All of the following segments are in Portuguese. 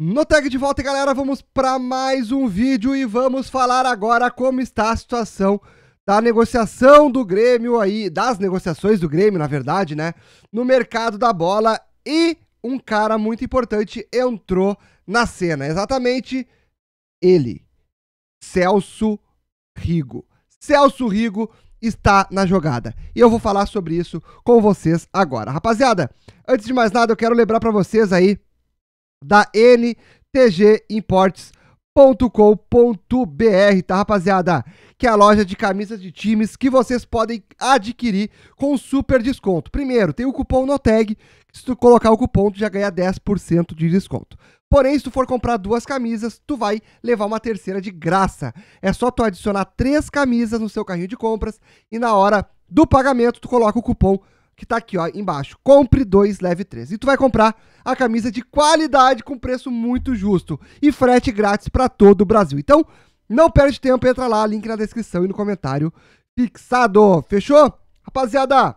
No tag de volta, galera, vamos para mais um vídeo e vamos falar agora como está a situação da negociação do Grêmio aí, das negociações do Grêmio, na verdade, né, no mercado da bola e um cara muito importante entrou na cena, exatamente ele, Celso Rigo. Celso Rigo está na jogada. E eu vou falar sobre isso com vocês agora. Rapaziada, antes de mais nada, eu quero lembrar para vocês aí da ntgimportes.com.br, tá, rapaziada? Que é a loja de camisas de times que vocês podem adquirir com super desconto. Primeiro, tem o cupom NOTEG, se tu colocar o cupom, tu já ganha 10% de desconto. Porém, se tu for comprar duas camisas, tu vai levar uma terceira de graça. É só tu adicionar três camisas no seu carrinho de compras e na hora do pagamento tu coloca o cupom NOTEG que tá aqui, ó, embaixo. Compre dois, leve três. E tu vai comprar a camisa de qualidade com preço muito justo e frete grátis para todo o Brasil. Então, não perde tempo, entra lá, link na descrição e no comentário fixado. Fechou? Rapaziada,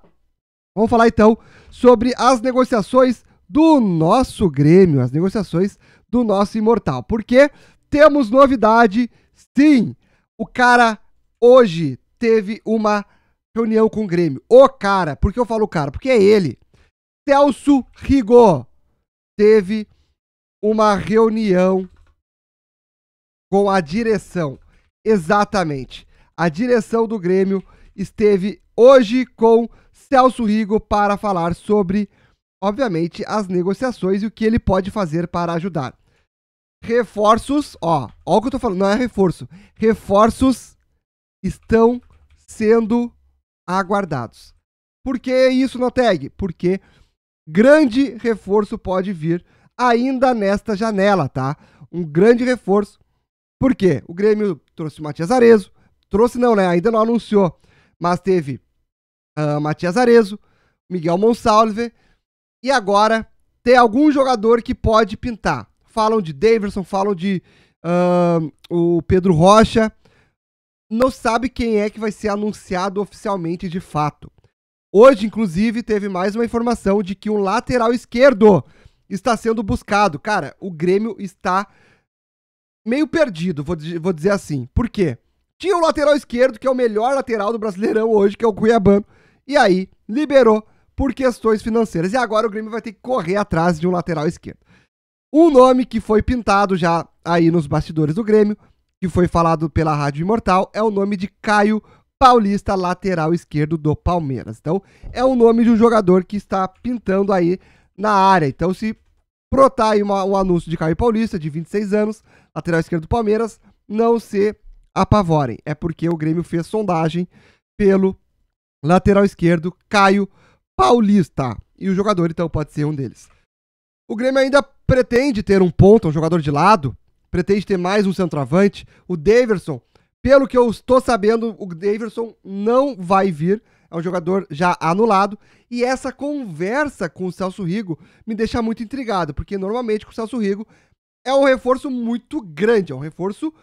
vamos falar então sobre as negociações do nosso Grêmio, as negociações do nosso Imortal. Porque temos novidade, sim. O cara hoje teve uma reunião com o Grêmio. O cara, por que eu falo cara? Porque é ele. Celso Rigor teve uma reunião com a direção. Exatamente. A direção do Grêmio esteve hoje com Celso Rigo para falar sobre, obviamente, as negociações e o que ele pode fazer para ajudar. Reforços, ó, ó o que eu tô falando, não é reforço. Reforços estão sendo aguardados. Por que isso, Noteg? Porque grande reforço pode vir ainda nesta janela, tá? Um grande reforço. Por quê? O Grêmio trouxe o Matias Arezo. Trouxe não, né? Ainda não anunciou. Mas teve uh, Matias Arezo, Miguel Monsalve. E agora tem algum jogador que pode pintar. Falam de Davidson, falam de uh, o Pedro Rocha não sabe quem é que vai ser anunciado oficialmente de fato. Hoje, inclusive, teve mais uma informação de que um lateral esquerdo está sendo buscado. Cara, o Grêmio está meio perdido, vou, vou dizer assim. Por quê? Tinha o um lateral esquerdo, que é o melhor lateral do Brasileirão hoje, que é o Cuiabano, e aí liberou por questões financeiras. E agora o Grêmio vai ter que correr atrás de um lateral esquerdo. Um nome que foi pintado já aí nos bastidores do Grêmio que foi falado pela Rádio Imortal é o nome de Caio Paulista, lateral esquerdo do Palmeiras. Então, é o nome de um jogador que está pintando aí na área. Então, se brotar aí uma, um anúncio de Caio Paulista, de 26 anos, lateral esquerdo do Palmeiras, não se apavorem. É porque o Grêmio fez sondagem pelo lateral esquerdo Caio Paulista. E o jogador, então, pode ser um deles. O Grêmio ainda pretende ter um ponto um jogador de lado, pretende ter mais um centroavante. O Daverson, pelo que eu estou sabendo, o Daverson não vai vir. É um jogador já anulado. E essa conversa com o Celso Rigo me deixa muito intrigado, porque normalmente com o Celso Rigo é um reforço muito grande, é um reforço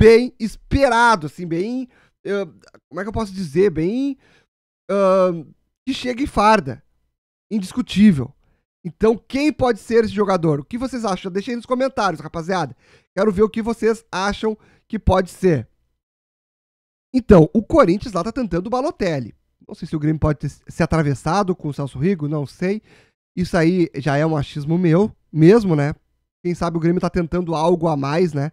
bem esperado, assim, bem. Uh, como é que eu posso dizer? Bem. Uh, que chega e farda. Indiscutível. Então, quem pode ser esse jogador? O que vocês acham? Deixem aí nos comentários, rapaziada. Quero ver o que vocês acham que pode ser. Então, o Corinthians lá tá tentando o Balotelli. Não sei se o Grêmio pode ter se atravessado com o Celso Rigo, não sei. Isso aí já é um achismo meu, mesmo, né? Quem sabe o Grêmio tá tentando algo a mais, né?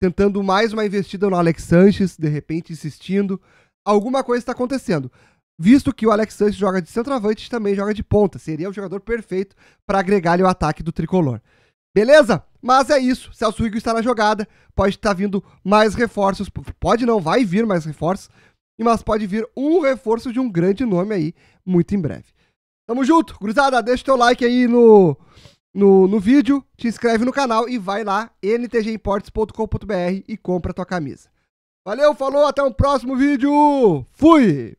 Tentando mais uma investida no Alex Sanches, de repente insistindo. Alguma coisa está acontecendo visto que o Alex Sanches joga de centroavante e também joga de ponta. Seria o jogador perfeito para agregar o ataque do tricolor. Beleza? Mas é isso. Celso Rigo está na jogada. Pode estar tá vindo mais reforços. Pode não, vai vir mais reforços. Mas pode vir um reforço de um grande nome aí, muito em breve. Tamo junto, cruzada. Deixa o teu like aí no, no, no vídeo, te inscreve no canal e vai lá, ntgimportes.com.br e compra tua camisa. Valeu, falou, até o um próximo vídeo. Fui!